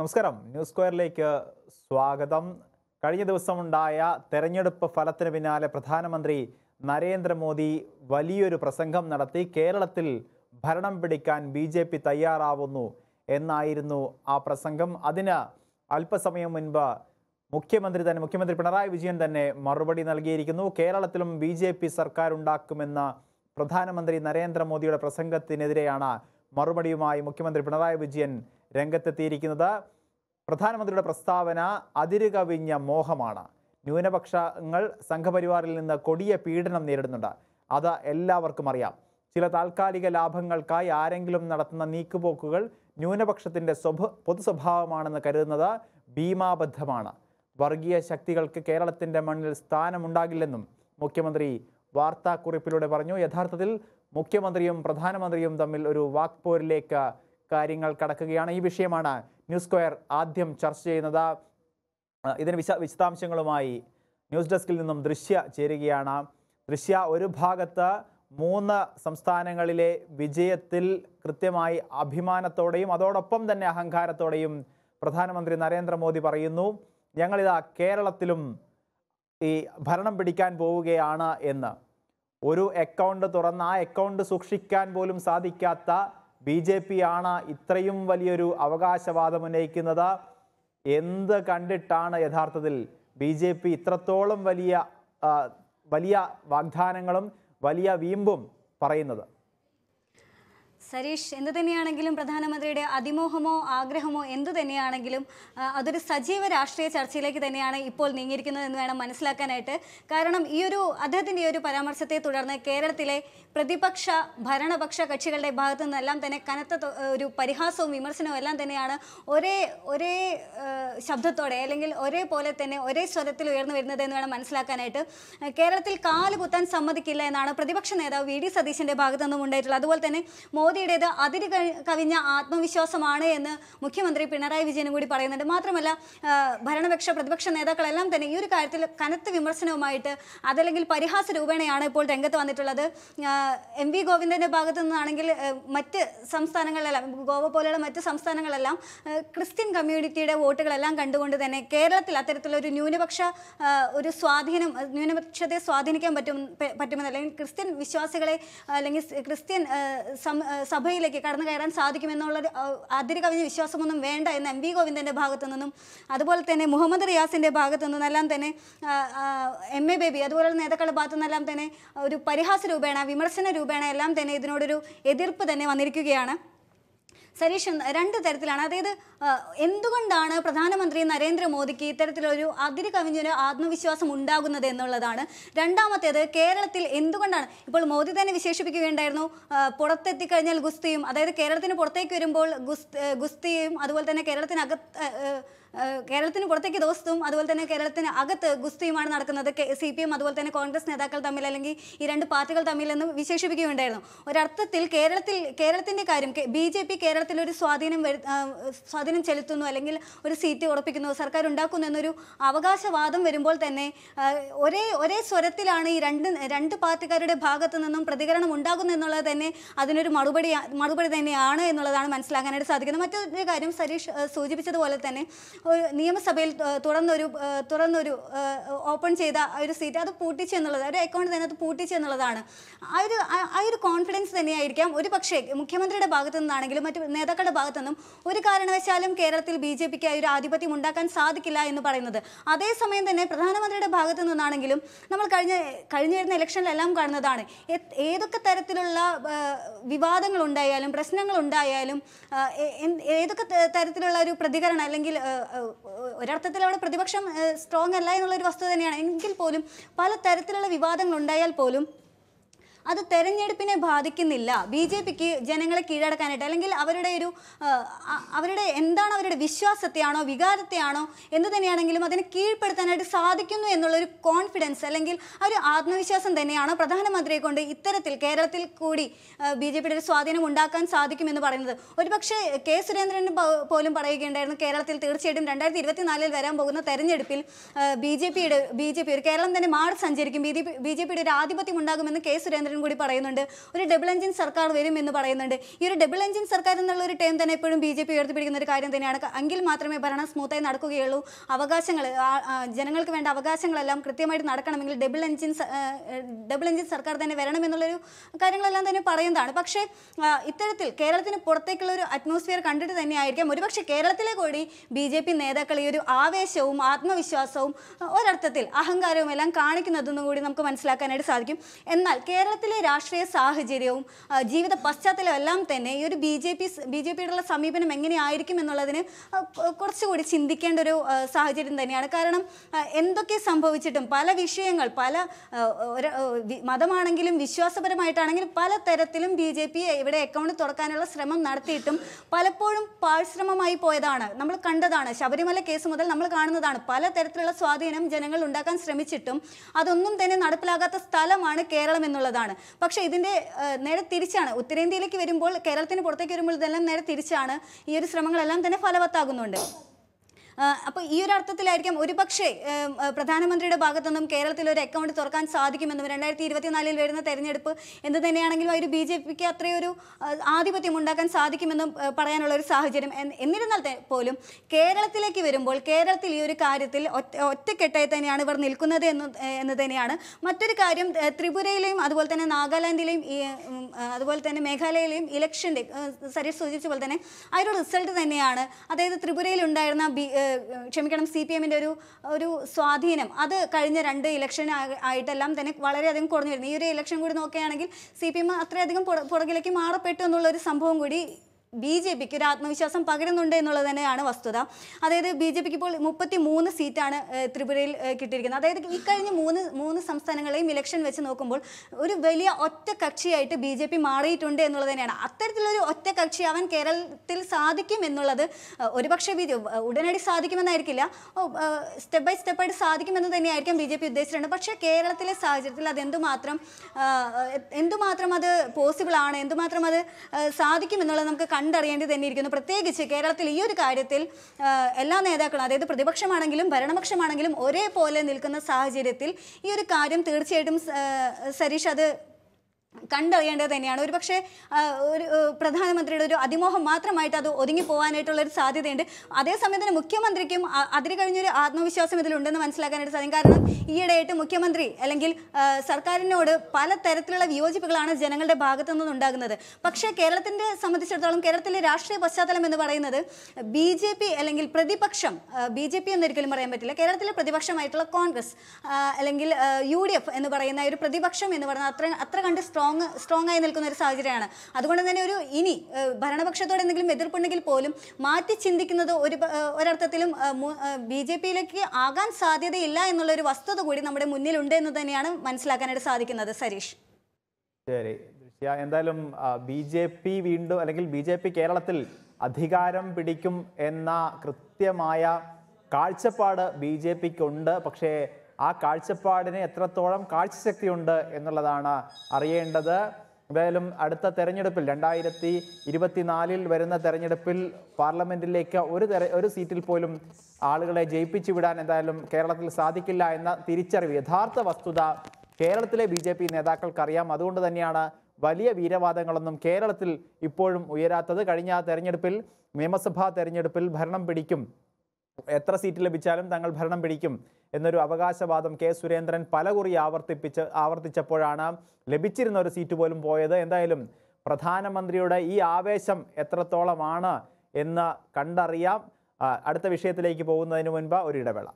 നമസ്കാരം ന്യൂസ് സ്ക്വയറിലേക്ക് സ്വാഗതം കഴിഞ്ഞ ദിവസമുണ്ടായ തെരഞ്ഞെടുപ്പ് ഫലത്തിന് പിന്നാലെ പ്രധാനമന്ത്രി നരേന്ദ്രമോദി വലിയൊരു പ്രസംഗം നടത്തി കേരളത്തിൽ ഭരണം പിടിക്കാൻ ബി ജെ പി തയ്യാറാവുന്നു എന്നായിരുന്നു ആ പ്രസംഗം അതിന് അല്പസമയം മുൻപ് മുഖ്യമന്ത്രി തന്നെ മുഖ്യമന്ത്രി പിണറായി വിജയൻ തന്നെ മറുപടി നൽകിയിരിക്കുന്നു കേരളത്തിലും ബി ജെ പി സർക്കാർ ഉണ്ടാക്കുമെന്ന പ്രധാനമന്ത്രി നരേന്ദ്രമോദിയുടെ പ്രസംഗത്തിനെതിരെയാണ് മറുപടിയുമായി മുഖ്യമന്ത്രി പിണറായി വിജയൻ രംഗത്തെത്തിയിരിക്കുന്നത് പ്രധാനമന്ത്രിയുടെ പ്രസ്താവന അതിരുകവിഞ്ഞ മോഹമാണ് ന്യൂനപക്ഷങ്ങൾ സംഘപരിവാറിൽ നിന്ന് കൊടിയ പീഡനം നേരിടുന്നുണ്ട് അത് എല്ലാവർക്കും അറിയാം ചില താൽക്കാലിക ലാഭങ്ങൾക്കായി ആരെങ്കിലും നടത്തുന്ന നീക്കുപോക്കുകൾ ന്യൂനപക്ഷത്തിൻ്റെ സ്വഭ പൊതു സ്വഭാവമാണെന്ന് കരുതുന്നത് ഭീമാബദ്ധമാണ് വർഗീയ ശക്തികൾക്ക് കേരളത്തിൻ്റെ മണ്ണിൽ സ്ഥാനമുണ്ടാകില്ലെന്നും മുഖ്യമന്ത്രി വാർത്താക്കുറിപ്പിലൂടെ പറഞ്ഞു യഥാർത്ഥത്തിൽ മുഖ്യമന്ത്രിയും പ്രധാനമന്ത്രിയും തമ്മിൽ ഒരു വാക്പോരിലേക്ക് കാര്യങ്ങൾ കടക്കുകയാണ് ഈ വിഷയമാണ് ന്യൂസ് സ്ക്വയർ ആദ്യം ചർച്ച ചെയ്യുന്നത് ഇതിന് വിശ വിശദാംശങ്ങളുമായി ന്യൂസ് ഡെസ്കിൽ നിന്നും ദൃശ്യ ചേരുകയാണ് ദൃശ്യ ഒരു ഭാഗത്ത് മൂന്ന് സംസ്ഥാനങ്ങളിലെ വിജയത്തിൽ കൃത്യമായി അഭിമാനത്തോടെയും അതോടൊപ്പം തന്നെ അഹങ്കാരത്തോടെയും പ്രധാനമന്ത്രി നരേന്ദ്രമോദി പറയുന്നു ഞങ്ങളിതാ കേരളത്തിലും ഈ ഭരണം പിടിക്കാൻ പോവുകയാണ് എന്ന് ഒരു അക്കൗണ്ട് തുറന്ന് ആ അക്കൗണ്ട് സൂക്ഷിക്കാൻ പോലും സാധിക്കാത്ത ബി ജെ പി ആണ് ഇത്രയും വലിയൊരു അവകാശവാദം ഉന്നയിക്കുന്നത് എന്ത് കണ്ടിട്ടാണ് യഥാർത്ഥത്തിൽ ബി ജെ പി ഇത്രത്തോളം വലിയ വലിയ വാഗ്ദാനങ്ങളും വലിയ വീമ്പും പറയുന്നത് സരീഷ് എന്തു തന്നെയാണെങ്കിലും പ്രധാനമന്ത്രിയുടെ അതിമോഹമോ ആഗ്രഹമോ എന്തു തന്നെയാണെങ്കിലും അതൊരു സജീവ രാഷ്ട്രീയ ചർച്ചയിലേക്ക് തന്നെയാണ് ഇപ്പോൾ നീങ്ങിയിരിക്കുന്നത് എന്ന് വേണം മനസ്സിലാക്കാനായിട്ട് കാരണം ഈ ഒരു അദ്ദേഹത്തിൻ്റെ ഒരു പരാമർശത്തെ തുടർന്ന് കേരളത്തിലെ പ്രതിപക്ഷ ഭരണപക്ഷ കക്ഷികളുടെ ഭാഗത്തു നിന്നെല്ലാം തന്നെ കനത്ത ഒരു പരിഹാസവും വിമർശനവും എല്ലാം തന്നെയാണ് ഒരേ ഒരേ ശബ്ദത്തോടെ അല്ലെങ്കിൽ ഒരേപോലെ തന്നെ ഒരേ സ്വരത്തിൽ ഉയർന്നു വരുന്നത് എന്ന് വേണം മനസ്സിലാക്കാനായിട്ട് കേരളത്തിൽ കാല് കുത്താൻ സമ്മതിക്കില്ല എന്നാണ് പ്രതിപക്ഷ നേതാവ് വി ഡി സതീശൻ്റെ ഭാഗത്തു നിന്നും ഉണ്ടായിട്ടുള്ളത് അതുപോലെ തന്നെ മോദി പാർട്ടിയുടേത് അതിര് കവിഞ്ഞ ആത്മവിശ്വാസമാണ് എന്ന് മുഖ്യമന്ത്രി പിണറായി വിജയനും കൂടി പറയുന്നുണ്ട് മാത്രമല്ല ഭരണപക്ഷ പ്രതിപക്ഷ നേതാക്കളെല്ലാം തന്നെ ഈ ഒരു കാര്യത്തിൽ കനത്ത വിമർശനവുമായിട്ട് അതല്ലെങ്കിൽ പരിഹാസ രൂപേണയാണ് ഇപ്പോൾ രംഗത്ത് വന്നിട്ടുള്ളത് എം വി ഗോവിന്ദൻ്റെ ഭാഗത്തു നിന്നാണെങ്കിൽ മറ്റ് സംസ്ഥാനങ്ങളിലെല്ലാം ഗോവ പോലെയുള്ള മറ്റ് സംസ്ഥാനങ്ങളെല്ലാം ക്രിസ്ത്യൻ കമ്മ്യൂണിറ്റിയുടെ വോട്ടുകളെല്ലാം കണ്ടുകൊണ്ട് തന്നെ കേരളത്തിൽ അത്തരത്തിലുള്ള ഒരു ന്യൂനപക്ഷ ഒരു സ്വാധീനം ന്യൂനപക്ഷത്തെ സ്വാധീനിക്കാൻ പറ്റും പറ്റുമെന്നല്ല ക്രിസ്ത്യൻ വിശ്വാസികളെ അല്ലെങ്കിൽ ക്രിസ്ത്യൻ സഭയിലേക്ക് കടന്നു കയറാൻ സാധിക്കുമെന്നുള്ള അതിര് കവിഞ്ഞ വിശ്വാസമൊന്നും വേണ്ട എന്ന് എം വി ഗോവിന്ദൻ്റെ ഭാഗത്തു നിന്നും അതുപോലെ തന്നെ മുഹമ്മദ് റിയാസിൻ്റെ ഭാഗത്തു നിന്നെല്ലാം തന്നെ എം എ ബേബി അതുപോലെ നേതാക്കളുടെ ഭാഗത്തു നിന്നെല്ലാം തന്നെ ഒരു പരിഹാസ രൂപേണ വിമർശന രൂപേണ എല്ലാം തന്നെ ഇതിനോടൊരു എതിർപ്പ് തന്നെ വന്നിരിക്കുകയാണ് സരീഷ് രണ്ട് തരത്തിലാണ് അതായത് എന്തുകൊണ്ടാണ് പ്രധാനമന്ത്രി നരേന്ദ്രമോദിക്ക് ഇത്തരത്തിലൊരു അതിര് കവിഞ്ഞൊരു ആത്മവിശ്വാസം ഉണ്ടാകുന്നത് എന്നുള്ളതാണ് രണ്ടാമത്തേത് കേരളത്തിൽ എന്തുകൊണ്ടാണ് ഇപ്പോൾ മോദി തന്നെ വിശേഷിപ്പിക്കുകയുണ്ടായിരുന്നു പുറത്തെത്തിക്കഴിഞ്ഞാൽ ഗുസ്തിയും അതായത് കേരളത്തിന് പുറത്തേക്ക് വരുമ്പോൾ ഗുസ്തിയും അതുപോലെ തന്നെ കേരളത്തിനകത്ത് കേരളത്തിന് പുറത്തേക്ക് ദോസ്തും അതുപോലെ തന്നെ കേരളത്തിന് അകത്ത് ഗുസ്തിയുമാണ് നടക്കുന്നത് സി പി എം അതുപോലെ തന്നെ കോൺഗ്രസ് നേതാക്കൾ തമ്മിൽ അല്ലെങ്കിൽ ഈ രണ്ട് പാർട്ടികൾ തമ്മിൽ എന്ന് വിശേഷിപ്പിക്കുകയുണ്ടായിരുന്നു ഒരർത്ഥത്തിൽ കേരളത്തിൽ കേരളത്തിൻ്റെ കാര്യം ബി ജെ പി കേരളത്തിൽ ഒരു സ്വാധീനം സ്വാധീനം ചെലുത്തുന്നു അല്ലെങ്കിൽ ഒരു സീറ്റ് ഉറപ്പിക്കുന്നു സർക്കാർ ഉണ്ടാക്കുന്നു എന്നൊരു അവകാശവാദം വരുമ്പോൾ തന്നെ ഒരേ ഒരേ സ്വരത്തിലാണ് ഈ രണ്ട് രണ്ട് പാർട്ടിക്കാരുടെ ഭാഗത്തു നിന്നും പ്രതികരണം ഉണ്ടാകുന്നു എന്നുള്ളത് തന്നെ അതിനൊരു മറുപടി മറുപടി തന്നെയാണ് എന്നുള്ളതാണ് മനസ്സിലാക്കാനായിട്ട് സാധിക്കുന്നത് മറ്റൊരു കാര്യം സരീഷ് സൂചിപ്പിച്ചതുപോലെ തന്നെ ഒരു നിയമസഭയിൽ തുറന്നൊരു തുറന്നൊരു ഓപ്പൺ ചെയ്ത ഒരു സീറ്റ് അത് പൂട്ടിച്ചു എന്നുള്ളത് ഒരു അക്കൗണ്ട് തന്നെ അത് പൂട്ടിച്ചു എന്നുള്ളതാണ് ആ ഒരു ആ ഒരു കോൺഫിഡൻസ് തന്നെയായിരിക്കാം ഒരു പക്ഷേ മുഖ്യമന്ത്രിയുടെ ഭാഗത്തു നിന്നാണെങ്കിലും മറ്റ് നേതാക്കളുടെ ഭാഗത്തു നിന്നും ഒരു കാരണവശാലും കേരളത്തിൽ ബി ജെ പിക്ക് ഒരു ആധിപത്യം ഉണ്ടാക്കാൻ സാധിക്കില്ല എന്ന് പറയുന്നത് അതേസമയം തന്നെ പ്രധാനമന്ത്രിയുടെ ഭാഗത്തു നിന്നാണെങ്കിലും നമ്മൾ കഴിഞ്ഞ കഴിഞ്ഞ വരുന്ന ഇലക്ഷനിലെല്ലാം കാണുന്നതാണ് ഏതൊക്കെ തരത്തിലുള്ള വിവാദങ്ങൾ ഉണ്ടായാലും പ്രശ്നങ്ങൾ ഉണ്ടായാലും ഏതൊക്കെ തരത്തിലുള്ള ഒരു പ്രതികരണം അല്ലെങ്കിൽ ഒരർത്ഥത്തിൽ അവിടെ പ്രതിപക്ഷം സ്ട്രോങ് അല്ല എന്നുള്ളൊരു വസ്തുത തന്നെയാണ് എങ്കിൽ പോലും പല തരത്തിലുള്ള വിവാദങ്ങൾ ഉണ്ടായാൽ പോലും അത് തെരഞ്ഞെടുപ്പിനെ ബാധിക്കുന്നില്ല ബി ജെ പിക്ക് ജനങ്ങളെ കീഴടക്കാനായിട്ട് അല്ലെങ്കിൽ അവരുടെ ഒരു അവരുടെ എന്താണ് അവരുടെ വിശ്വാസത്തെയാണോ വികാരത്തെയാണോ എന്ത് തന്നെയാണെങ്കിലും അതിനെ കീഴ്പ്പെടുത്താനായിട്ട് സാധിക്കുന്നു എന്നുള്ളൊരു കോൺഫിഡൻസ് അല്ലെങ്കിൽ ആ ഒരു ആത്മവിശ്വാസം തന്നെയാണോ പ്രധാനമന്ത്രിയെ കൊണ്ട് ഇത്തരത്തിൽ കേരളത്തിൽ കൂടി ബി ജെ പിയുടെ ഒരു സ്വാധീനം ഉണ്ടാക്കാൻ സാധിക്കുമെന്ന് പറയുന്നത് ഒരുപക്ഷെ കെ സുരേന്ദ്രൻ പോലും പറയുകയുണ്ടായിരുന്നു കേരളത്തിൽ തീർച്ചയായിട്ടും രണ്ടായിരത്തി നാലിൽ വരാൻ പോകുന്ന തെരഞ്ഞെടുപ്പിൽ ബി ജെ പിയുടെ ബി ജെ പി ഒരു കേരളം തന്നെ മാറി സഞ്ചരിക്കും ബി ജെ പിയുടെ ഒരു ആധിപത്യം ഉണ്ടാകുമെന്ന് കെ സുരേന്ദ്രൻ കൂടി പറയുന്നുണ്ട് ഒരു ഡബിൾ എഞ്ചിൻ സർക്കാർ വരും എന്ന് പറയുന്നുണ്ട് ഈ ഒരു ഡബിൾ എഞ്ചിൻ സർക്കാർ എന്നുള്ള ഒരു ടേം തന്നെ എപ്പോഴും ബി ജെ പി ഉയർത്തിപ്പിടിക്കുന്ന ഒരു കാര്യം തന്നെയാണ് എങ്കിൽ മാത്രമേ ഭരണം സ്മൂത്തായി നടക്കുകയുള്ളൂ അവകാശങ്ങൾ ജനങ്ങൾക്ക് വേണ്ട അവകാശങ്ങളെല്ലാം കൃത്യമായിട്ട് നടക്കണമെങ്കിൽ ഡബിൾ എഞ്ചിൻ ഡബിൾ എഞ്ചിൻ സർക്കാർ തന്നെ എന്നുള്ളൊരു കാര്യങ്ങളെല്ലാം തന്നെ പറയുന്നതാണ് പക്ഷേ ഇത്തരത്തിൽ കേരളത്തിന് പുറത്തേക്കുള്ള ഒരു അറ്റ്മോസ്ഫിയർ കണ്ടിട്ട് തന്നെയായിരിക്കാം ഒരുപക്ഷെ കേരളത്തിലെ കൂടി ബി ജെ പി നേതാക്കൾ ഈ ഒരു ആവേശവും ആത്മവിശ്വാസവും ഒരർത്ഥത്തിൽ അഹങ്കാരവും എല്ലാം കാണിക്കുന്നതെന്നും കൂടി നമുക്ക് മനസ്സിലാക്കാനായിട്ട് സാധിക്കും എന്നാൽ കേരള കേരളത്തിലെ രാഷ്ട്രീയ സാഹചര്യവും ജീവിത പശ്ചാത്തലവും എല്ലാം തന്നെ ഈ ഒരു B J P B J പിയുടെ സമീപനം എങ്ങനെയായിരിക്കും എന്നുള്ളതിന് കുറച്ചുകൂടി ചിന്തിക്കേണ്ട ഒരു സാഹചര്യം തന്നെയാണ് കാരണം എന്തൊക്കെ സംഭവിച്ചിട്ടും പല വിഷയങ്ങൾ പല മതമാണെങ്കിലും വിശ്വാസപരമായിട്ടാണെങ്കിലും പല തരത്തിലും ബി ജെ പി ഇവിടെ അക്കൗണ്ട് തുറക്കാനുള്ള ശ്രമം നടത്തിയിട്ടും പലപ്പോഴും പാഴ്ശ്രമമായി പോയതാണ് നമ്മൾ കണ്ടതാണ് ശബരിമല കേസ് മുതൽ നമ്മൾ കാണുന്നതാണ് പല തരത്തിലുള്ള സ്വാധീനം ജനങ്ങൾ ഉണ്ടാക്കാൻ ശ്രമിച്ചിട്ടും അതൊന്നും തന്നെ നടപ്പിലാകാത്ത സ്ഥലമാണ് കേരളം എന്നുള്ളതാണ് തന്നെയാണ് പക്ഷേ ഇതിൻ്റെ നേരെ തിരിച്ചാണ് ഉത്തരേന്ത്യയിലേക്ക് വരുമ്പോൾ കേരളത്തിന് പുറത്തേക്ക് വരുമ്പോൾ ഇതെല്ലാം നേരെ തിരിച്ചാണ് ഈ ഒരു ശ്രമങ്ങളെല്ലാം തന്നെ ഫലവത്താകുന്നുണ്ട് അപ്പോൾ ഈ ഒരു അർത്ഥത്തിലായിരിക്കാം ഒരുപക്ഷെ പ്രധാനമന്ത്രിയുടെ ഭാഗത്തുനിന്നും കേരളത്തിൽ ഒരു അക്കൗണ്ട് തുറക്കാൻ സാധിക്കുമെന്നും രണ്ടായിരത്തി ഇരുപത്തിനാലിൽ വരുന്ന തെരഞ്ഞെടുപ്പ് എന്ത് തന്നെയാണെങ്കിലും ഒരു ബി ജെ പിക്ക് അത്രയൊരു ആധിപത്യം ഉണ്ടാക്കാൻ സാധിക്കുമെന്നും പറയാനുള്ള ഒരു സാഹചര്യം എന്നിരുന്നാൽ പോലും കേരളത്തിലേക്ക് വരുമ്പോൾ കേരളത്തിൽ ഈ ഒരു കാര്യത്തിൽ ഒറ്റക്കെട്ടായി തന്നെയാണ് ഇവർ നിൽക്കുന്നത് എന്ന് എന്ന് തന്നെയാണ് മറ്റൊരു കാര്യം ത്രിപുരയിലെയും അതുപോലെ തന്നെ നാഗാലാൻഡിലെയും അതുപോലെ തന്നെ മേഘാലയയിലെയും ഇലക്ഷൻ്റെ സരീഷ് സൂചിപ്പിച്ച പോലെ തന്നെ ആ ഒരു റിസൾട്ട് തന്നെയാണ് അതായത് ത്രിപുരയിൽ ഉണ്ടായിരുന്ന ബി ക്ഷമിക്കണം സി പി എമ്മിൻ്റെ ഒരു ഒരു സ്വാധീനം അത് കഴിഞ്ഞ രണ്ട് ഇലക്ഷൻ ആയിട്ടെല്ലാം തന്നെ വളരെയധികം കുറഞ്ഞു വരുന്നു ഈ ഒരു ഇലക്ഷൻ കൂടി നോക്കുകയാണെങ്കിൽ സി പി എം അത്രയധികം പുറകിലേക്ക് മാറപ്പെട്ടു എന്നുള്ളൊരു സംഭവം കൂടി ബി ജെ പിക്ക് ഒരു ആത്മവിശ്വാസം പകരുന്നുണ്ട് എന്നുള്ളത് തന്നെയാണ് വസ്തുത അതായത് ബി ജെ പിക്ക് ഇപ്പോൾ മുപ്പത്തി മൂന്ന് സീറ്റാണ് ത്രിപുരയിൽ കിട്ടിയിരിക്കുന്നത് അതായത് ഇക്കഴിഞ്ഞ് മൂന്ന് മൂന്ന് സംസ്ഥാനങ്ങളെയും ഇലക്ഷൻ വെച്ച് നോക്കുമ്പോൾ ഒരു വലിയ ഒറ്റ കക്ഷിയായിട്ട് ബി ജെ പി മാറിയിട്ടുണ്ട് എന്നുള്ളത് തന്നെയാണ് അത്തരത്തിലൊരു ഒറ്റ കക്ഷി അവൻ കേരളത്തിൽ സാധിക്കും എന്നുള്ളത് ഒരുപക്ഷെ ബി ജെ ഉടനടി സാധിക്കുമെന്നായിരിക്കില്ല സ്റ്റെപ്പ് ബൈ സ്റ്റെപ്പായിട്ട് സാധിക്കുമെന്ന് തന്നെയായിരിക്കും ബി ജെ പി ഉദ്ദേശിച്ചിട്ടുണ്ട് പക്ഷേ കേരളത്തിലെ സാഹചര്യത്തിൽ അതെന്തുമാത്രം എന്തുമാത്രം അത് പോസിബിൾ ആണ് എന്തുമാത്രം അത് സാധിക്കുമെന്നുള്ളത് നമുക്ക് കണ്ടറിയേണ്ടി തന്നെ ഇരിക്കുന്നു പ്രത്യേകിച്ച് കേരളത്തിൽ ഈ ഒരു കാര്യത്തിൽ എല്ലാ നേതാക്കളും അതായത് പ്രതിപക്ഷമാണെങ്കിലും ഭരണപക്ഷമാണെങ്കിലും ഒരേപോലെ നിൽക്കുന്ന സാഹചര്യത്തിൽ ഈ ഒരു കാര്യം തീർച്ചയായിട്ടും സരീഷ് അത് കണ്ടറിയേണ്ടത് തന്നെയാണ് ഒരു പക്ഷേ ഒരു പ്രധാനമന്ത്രിയുടെ ഒരു അതിമോഹം മാത്രമായിട്ട് അത് ഒതുങ്ങി പോകാനായിട്ടുള്ള ഒരു സാധ്യതയുണ്ട് അതേസമയം തന്നെ മുഖ്യമന്ത്രിക്കും അതിന് കഴിഞ്ഞൊരു ആത്മവിശ്വാസം ഇതിലുണ്ടെന്ന് മനസ്സിലാക്കാനായിട്ട് സാധിക്കും കാരണം ഈയിടെയായിട്ട് മുഖ്യമന്ത്രി അല്ലെങ്കിൽ സർക്കാരിനോട് പല തരത്തിലുള്ള വിയോജിപ്പുകളാണ് ജനങ്ങളുടെ ഭാഗത്തു നിന്നുണ്ടാകുന്നത് ഉണ്ടാകുന്നത് പക്ഷേ കേരളത്തിൻ്റെ സംബന്ധിച്ചിടത്തോളം കേരളത്തിലെ രാഷ്ട്രീയ പശ്ചാത്തലം എന്ന് പറയുന്നത് ബി അല്ലെങ്കിൽ പ്രതിപക്ഷം ബി ജെ പി എന്നൊരിക്കലും പറയാൻ പറ്റില്ല കേരളത്തിലെ പ്രതിപക്ഷമായിട്ടുള്ള കോൺഗ്രസ് അല്ലെങ്കിൽ യു എന്ന് പറയുന്ന ഒരു പ്രതിപക്ഷം എന്ന് പറയുന്നത് അത്ര അത്ര കണ്ട് സ്ട്രോങ് സ്ട്രോങ് ആയി നിൽക്കുന്ന ഒരു സാഹചര്യമാണ് അതുകൊണ്ട് തന്നെ ഒരു ഇനി ഭരണപക്ഷത്തോട് എന്തെങ്കിലും എതിർപ്പുണ്ടെങ്കിൽ പോലും മാറ്റി ചിന്തിക്കുന്നത് ഒരു ഒരർത്ഥത്തിലും ബി ജെ പിയിലേക്ക് ആകാൻ സാധ്യതയില്ല എന്നുള്ള ഒരു വസ്തുത കൂടി നമ്മുടെ മുന്നിലുണ്ട് എന്ന് തന്നെയാണ് മനസ്സിലാക്കാനായിട്ട് സാധിക്കുന്നത് സരീഷ് ശരി എന്തായാലും ബി ജെ പി വീണ്ടും അല്ലെങ്കിൽ ബി ജെ പി കേരളത്തിൽ അധികാരം പിടിക്കും എന്ന കൃത്യമായ കാഴ്ചപ്പാട് ബി ജെ പിക്കുണ്ട് പക്ഷേ ആ കാഴ്ചപ്പാടിന് എത്രത്തോളം കാഴ്ചശക്തിയുണ്ട് എന്നുള്ളതാണ് അറിയേണ്ടത് എന്തായാലും അടുത്ത തെരഞ്ഞെടുപ്പിൽ രണ്ടായിരത്തി ഇരുപത്തിനാലിൽ വരുന്ന തെരഞ്ഞെടുപ്പിൽ പാർലമെൻറ്റിലേക്ക് ഒരു തെര ഒരു സീറ്റിൽ പോലും ആളുകളെ ജയിപ്പിച്ചു വിടാൻ എന്തായാലും കേരളത്തിൽ സാധിക്കില്ല എന്ന തിരിച്ചറിവ് യഥാർത്ഥ വസ്തുത കേരളത്തിലെ ബി ജെ പി നേതാക്കൾക്കറിയാം അതുകൊണ്ട് തന്നെയാണ് വലിയ വീരവാദങ്ങളൊന്നും കേരളത്തിൽ ഇപ്പോഴും ഉയരാത്തത് കഴിഞ്ഞ തെരഞ്ഞെടുപ്പിൽ നിയമസഭാ തെരഞ്ഞെടുപ്പിൽ ഭരണം പിടിക്കും എത്ര സീറ്റ് ലഭിച്ചാലും തങ്ങൾ ഭരണം പിടിക്കും എന്നൊരു അവകാശവാദം കെ സുരേന്ദ്രൻ പലകുറി ആവർത്തിപ്പിച്ച് ആവർത്തിച്ചപ്പോഴാണ് ലഭിച്ചിരുന്ന ഒരു സീറ്റ് പോലും പോയത് എന്തായാലും പ്രധാനമന്ത്രിയുടെ ഈ ആവേശം എത്രത്തോളമാണ് എന്ന് കണ്ടറിയാം അടുത്ത വിഷയത്തിലേക്ക് പോകുന്നതിന് മുൻപ് ഒരു ഇടവേള